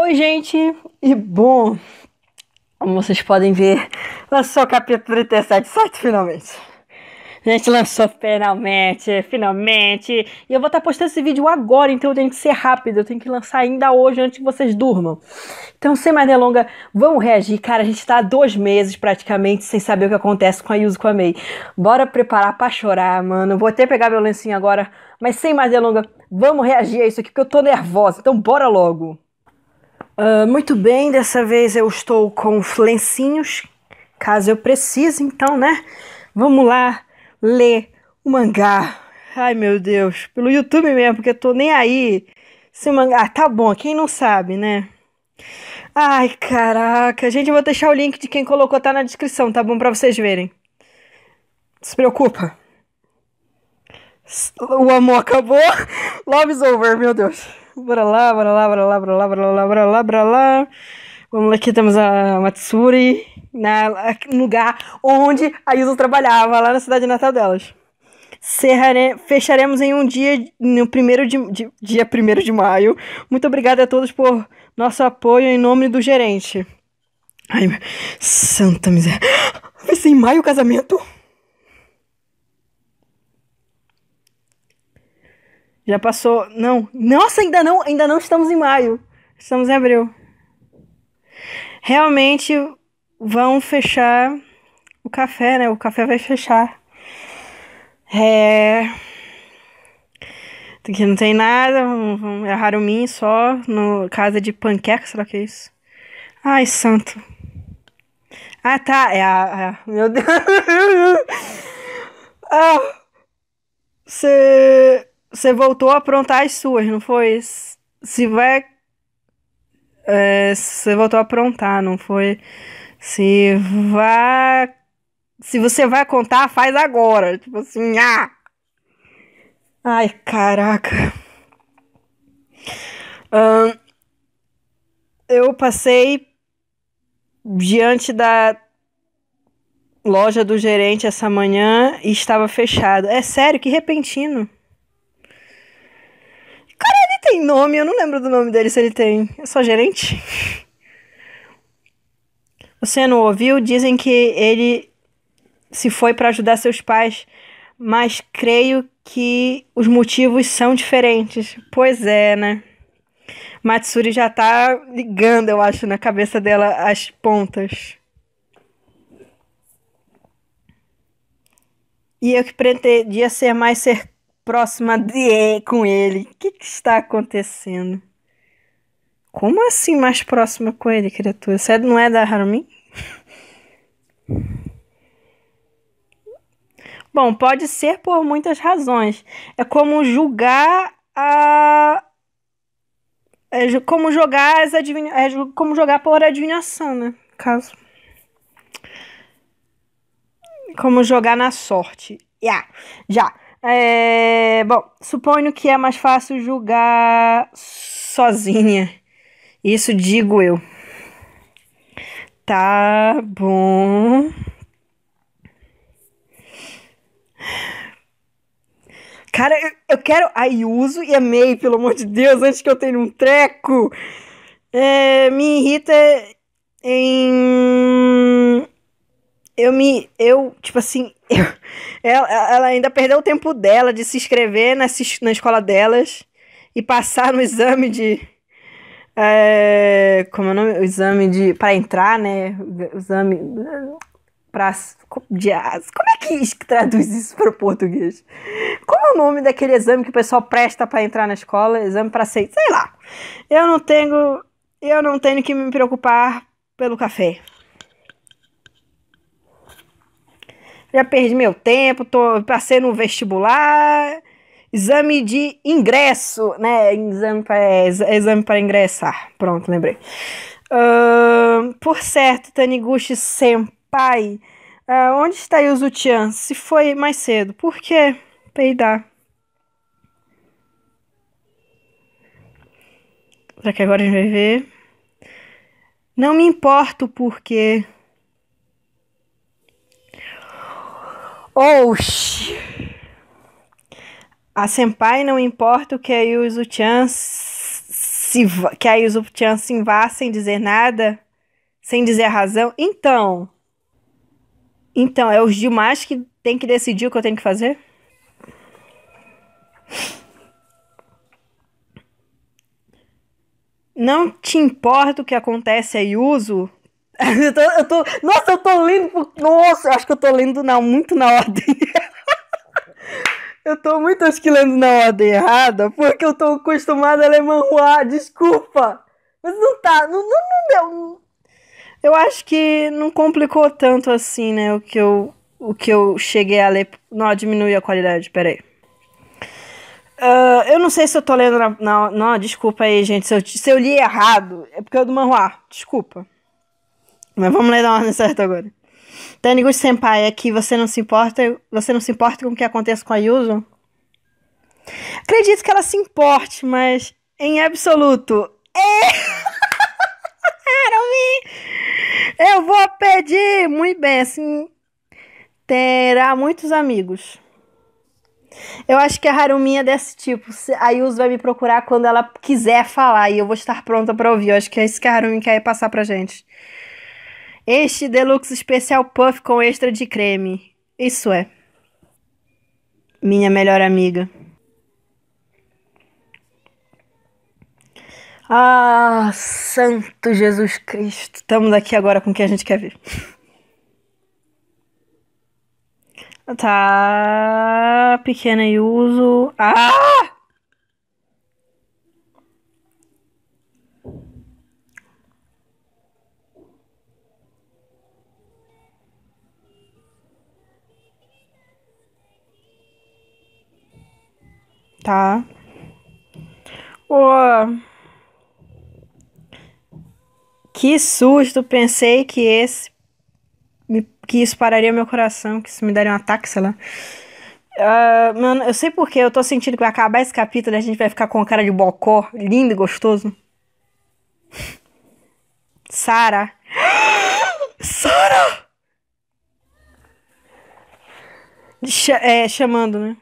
Oi, gente, e bom, como vocês podem ver, lançou o capítulo 37 certo? finalmente. A gente, lançou finalmente, finalmente. E eu vou estar postando esse vídeo agora, então eu tenho que ser rápido. Eu tenho que lançar ainda hoje, antes que vocês durmam. Então, sem mais delongas, vamos reagir. Cara, a gente está há dois meses praticamente sem saber o que acontece com a Yuzu e com a Mei. Bora preparar para chorar, mano. Vou até pegar meu lencinho agora. Mas sem mais delongas, vamos reagir a isso aqui, porque eu tô nervosa. Então, bora logo. Uh, muito bem, dessa vez eu estou com lencinhos, caso eu precise, então, né? Vamos lá ler o mangá. Ai, meu Deus, pelo YouTube mesmo, porque eu tô nem aí. Se mangá, ah, tá bom, quem não sabe, né? Ai, caraca. Gente, eu vou deixar o link de quem colocou tá na descrição, tá bom para vocês verem. Se preocupa. O amor acabou. Love is over, meu Deus. Bora lá, bora lá, bora lá, bora lá, bora lá, bora lá, bora lá. Vamos lá, aqui temos a Matsuri, na, no lugar onde a Yuzu trabalhava, lá na cidade natal delas. fecharemos em um dia, no primeiro de, de, dia 1 de maio. Muito obrigada a todos por nosso apoio em nome do gerente. Ai, meu... santa miséria. Vai ser em maio o casamento? Já passou. Não. Nossa, ainda não, ainda não estamos em maio. Estamos em abril. Realmente vão fechar o café, né? O café vai fechar. É. Aqui não tem nada, é Harumin só, no casa de panqueca, será que é isso? Ai, santo. Ah, tá, é a... É, meu Deus. ah, você você voltou a aprontar as suas, não foi? Se vai. É, você voltou a aprontar, não foi? Se vai. Se você vai contar, faz agora. Tipo assim, ah! Ai, caraca. Um, eu passei diante da loja do gerente essa manhã e estava fechado. É sério, que repentino tem nome, eu não lembro do nome dele se ele tem. É só gerente? Você não ouviu? Dizem que ele se foi para ajudar seus pais, mas creio que os motivos são diferentes. Pois é, né? Matsuri já tá ligando, eu acho, na cabeça dela as pontas. E eu que pretendia ser mais cercada próxima de é com ele. O que, que, está acontecendo? Como assim mais próxima com ele, criatura? Você é- não é da Harumi? Bom, pode ser por muitas razões. É como julgar a. É como jogar as adivinha... É como jogar por adivinhação, né? Caso. Como jogar na sorte. Yeah. Já. É, bom, suponho que é mais fácil julgar sozinha. Isso digo eu. Tá bom. Cara, eu quero a uso e a May, pelo amor de Deus, antes que eu tenha um treco. É, me irrita em eu me. Eu, tipo assim. Eu, ela, ela, ainda perdeu o tempo dela de se inscrever na, na escola delas e passar no exame de. É, como é o nome? O exame de. para entrar, né? O exame. Pra, de, como é que traduz isso para o português? Qual é o nome daquele exame que o pessoal presta para entrar na escola? Exame para aceitar? Sei lá. Eu não tenho. Eu não tenho que me preocupar pelo café. já perdi meu tempo, tô, passei no vestibular, exame de ingresso, né? Exame para exame ingressar. Pronto, lembrei. Uh, por certo, Taniguchi Senpai, uh, onde está Yuzu-chan? Se foi mais cedo, por quê? Peidar. Será que agora a gente vai ver? Não me importo porque Oxi! A Senpai não importa o que a Yuzu-chan se, que a Yuzu-chan se invá sem dizer nada, sem dizer a razão. Então, então, é os demais que tem que decidir o que eu tenho que fazer? Não te importa o que acontece a Yuzu? Eu tô, eu tô, nossa, eu tô lendo, Nossa, acho que eu tô lendo na, muito na ordem. eu tô muito, acho que lendo na ordem errada, porque eu tô acostumada a ler manhua. Desculpa. Mas não tá, não, não, não deu. Eu acho que não complicou tanto assim, né? O que eu, o que eu cheguei a ler. Não, diminui a qualidade, peraí. Uh, eu não sei se eu tô lendo na. Não, não desculpa aí, gente. Se eu, se eu li errado, é porque é do manhua. Desculpa. Mas vamos ler da ordem certa agora. Taniguchi Senpai, é que você não se importa, você não se importa com o que acontece com a Yuzu? Acredito que ela se importe, mas em absoluto. É... Eu vou pedir muito bem, assim, terá muitos amigos. Eu acho que a Harumi é desse tipo. A Yuzu vai me procurar quando ela quiser falar e eu vou estar pronta para ouvir. Eu acho que é isso que a Harumi quer passar pra gente. Este deluxe especial puff com extra de creme. Isso é. Minha melhor amiga. Ah, Santo Jesus Cristo. Estamos aqui agora com o que a gente quer ver. Tá, pequena e uso. Ah! tá? Oh, que susto! Pensei que esse. Que isso pararia meu coração, que isso me daria um ataque, sei lá. Uh, mano, eu sei porque eu tô sentindo que vai acabar esse capítulo e a gente vai ficar com cara de bocó, lindo e gostoso. Sara. Sara! Ch é, chamando, né?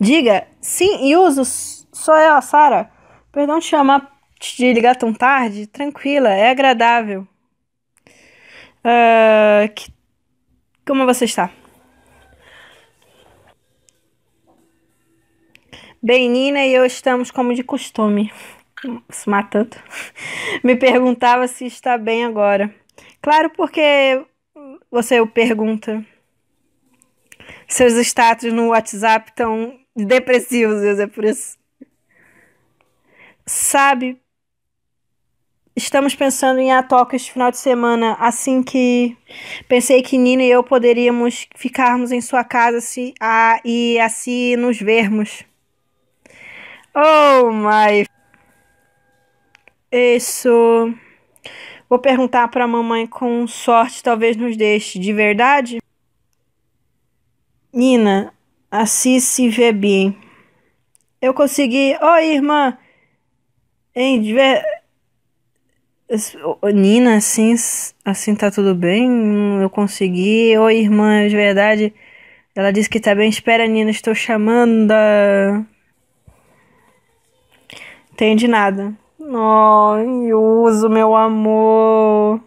Diga, sim, uso, sou eu, a Sara. Perdão te chamar, de ligar tão tarde. Tranquila, é agradável. Uh, que... Como você está? Bem, Nina e eu estamos como de costume. Se matando. Me perguntava se está bem agora. Claro, porque você o pergunta. Seus status no WhatsApp estão depressivos às vezes, é por isso. Sabe? Estamos pensando em Atoca este final de semana, assim que pensei que Nina e eu poderíamos ficarmos em sua casa se, a, e assim nos vermos. Oh my. Isso. Vou perguntar para a mamãe com sorte, talvez nos deixe de verdade. Nina, Assis se vê bem. Eu consegui. Oi, irmã! Em diver... Nina, assim, assim tá tudo bem? Hum, eu consegui. Oi, irmã, de verdade. Ela disse que tá bem. Espera, Nina, estou chamando. Entendi nada. Oh, uso, meu amor.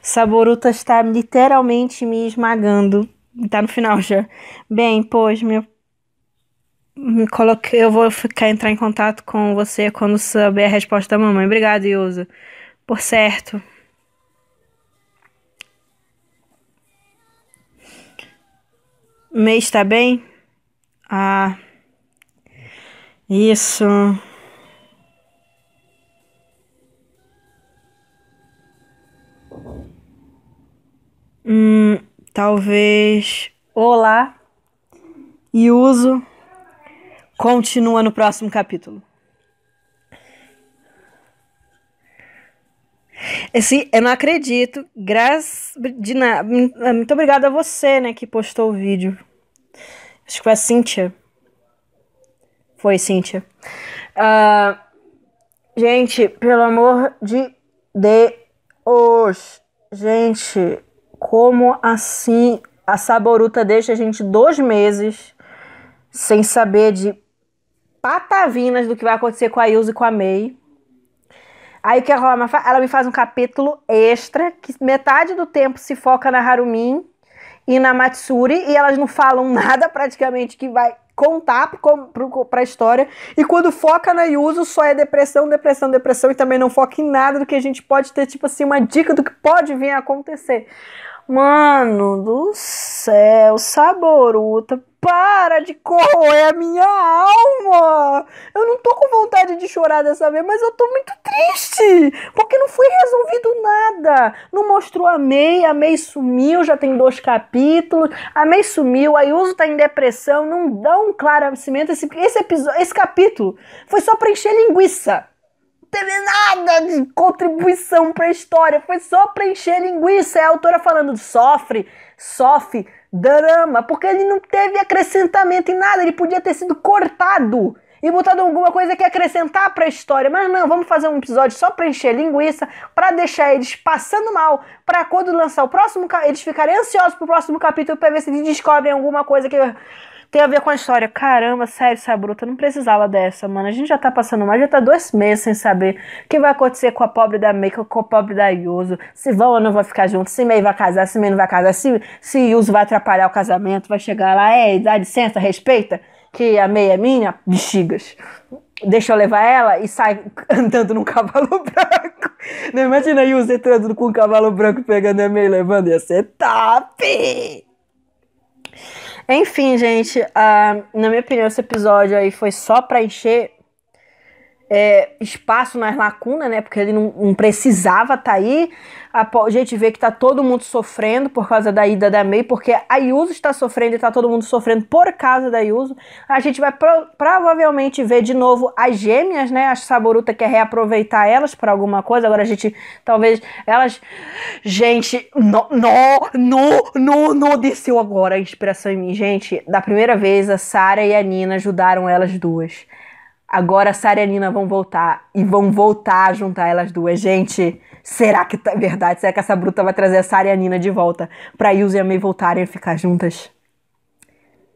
Saboruta está literalmente me esmagando. Tá no final já. Bem, pois, meu. Me coloquei, eu vou ficar entrar em contato com você quando saber a resposta da mamãe. Obrigado, Yusa. Por certo. Mês está bem? Ah. Isso. Hum talvez olá e uso continua no próximo capítulo. Esse, assim, eu não acredito. Graças. Muito obrigada a você, né, que postou o vídeo. Acho que foi a Cíntia. Foi, Cíntia. Uh, gente, pelo amor de Deus. Gente, como assim a Saboruta deixa a gente dois meses sem saber de patavinas do que vai acontecer com a Yuzu e com a Mei? Aí o que ela, ela me faz um capítulo extra que metade do tempo se foca na Harumin e na Matsuri e elas não falam nada praticamente que vai contar para a história. E quando foca na Yuzu, só é depressão, depressão, depressão e também não foca em nada do que a gente pode ter, tipo assim, uma dica do que pode vir a acontecer. Mano do céu, saboruta, para de corroer a minha alma! Eu não tô com vontade de chorar dessa vez, mas eu tô muito triste! Porque não foi resolvido nada! Não mostrou a Mei, a Mei sumiu, já tem dois capítulos, a Mei sumiu, a Yuso tá em depressão, não dá um claro Esse, esse, episódio, esse capítulo foi só pra encher linguiça teve nada de contribuição para a história, foi só preencher linguiça. É a autora falando sofre, sofre, drama, porque ele não teve acrescentamento em nada, ele podia ter sido cortado e botado alguma coisa que acrescentar para a história, mas não, vamos fazer um episódio só para encher linguiça, para deixar eles passando mal, para quando lançar o próximo, eles ficarem ansiosos pro próximo capítulo para ver se eles descobrem alguma coisa que tem a ver com a história. Caramba, sério, é bruta. não precisava dessa, mano. A gente já tá passando mais, já tá dois meses sem saber o que vai acontecer com a pobre da Meika, com a pobre da Yuso. Se vão ou não vão ficar juntos, se Mei vai casar, se Mei não vai casar, se, se vai atrapalhar o casamento, vai chegar lá, é, dá licença, respeita, que a Mei é minha, bexigas deixa eu levar ela e sai andando num cavalo branco. Não imagina a você entrando com um cavalo branco pegando a meia levando, ia ser top! Enfim, gente, uh, na minha opinião, esse episódio aí foi só pra encher é, espaço nas lacunas, né? Porque ele não, não precisava estar tá aí. A gente vê que tá todo mundo sofrendo por causa da ida da May, porque a Yuso está sofrendo e tá todo mundo sofrendo por causa da Yuso. A gente vai pro provavelmente ver de novo as gêmeas, né? A Saboruta quer reaproveitar elas para alguma coisa. Agora a gente, talvez, elas... Gente, não, não, não, não, não desceu agora a inspiração em mim. Gente, da primeira vez a Sara e a Nina ajudaram elas duas. Agora Sara e a Nina vão voltar e vão voltar a juntar elas duas. Gente, será que é verdade? Será que essa bruta vai trazer a Sara e a Nina de volta pra Yuzu e a Mei voltarem a ficar juntas?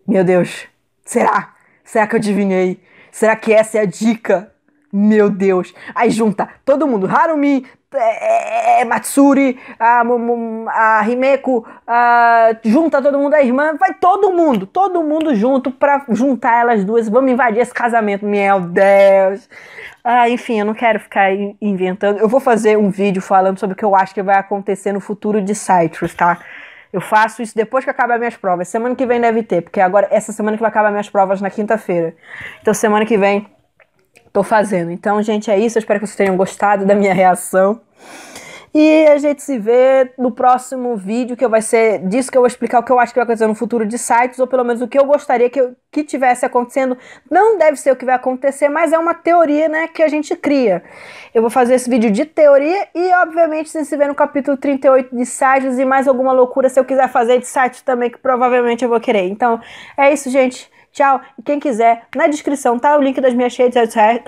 Meu Deus, será? Será que eu adivinhei? Será que essa é a dica? Meu Deus. Aí junta todo mundo, Harumi, é, é, é, Matsuri, a, a Himeko, a, junta todo mundo, a irmã, vai todo mundo, todo mundo junto pra juntar elas duas. Vamos invadir esse casamento, meu Deus. Ah, enfim, eu não quero ficar inventando. Eu vou fazer um vídeo falando sobre o que eu acho que vai acontecer no futuro de Citrus, tá? Eu faço isso depois que acabar minhas provas. Semana que vem deve ter, porque agora essa semana que vai acabar minhas provas na quinta-feira. Então semana que vem estou fazendo. Então, gente, é isso. Eu espero que vocês tenham gostado da minha reação. E a gente se vê no próximo vídeo, que vai ser disso que eu vou explicar o que eu acho que vai acontecer no futuro de sites, ou pelo menos o que eu gostaria que, eu, que tivesse acontecendo. Não deve ser o que vai acontecer, mas é uma teoria né, que a gente cria. Eu vou fazer esse vídeo de teoria e, obviamente, vocês se vê no capítulo 38 de sites e mais alguma loucura se eu quiser fazer de site também, que provavelmente eu vou querer. Então, é isso, gente. Tchau. E quem quiser, na descrição tá o link das minhas redes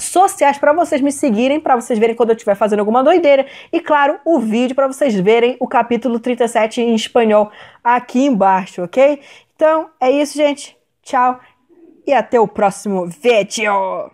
sociais para vocês me seguirem, para vocês verem quando eu estiver fazendo alguma doideira. E claro, o vídeo para vocês verem o capítulo 37 em espanhol aqui embaixo, ok? Então é isso, gente. Tchau e até o próximo vídeo.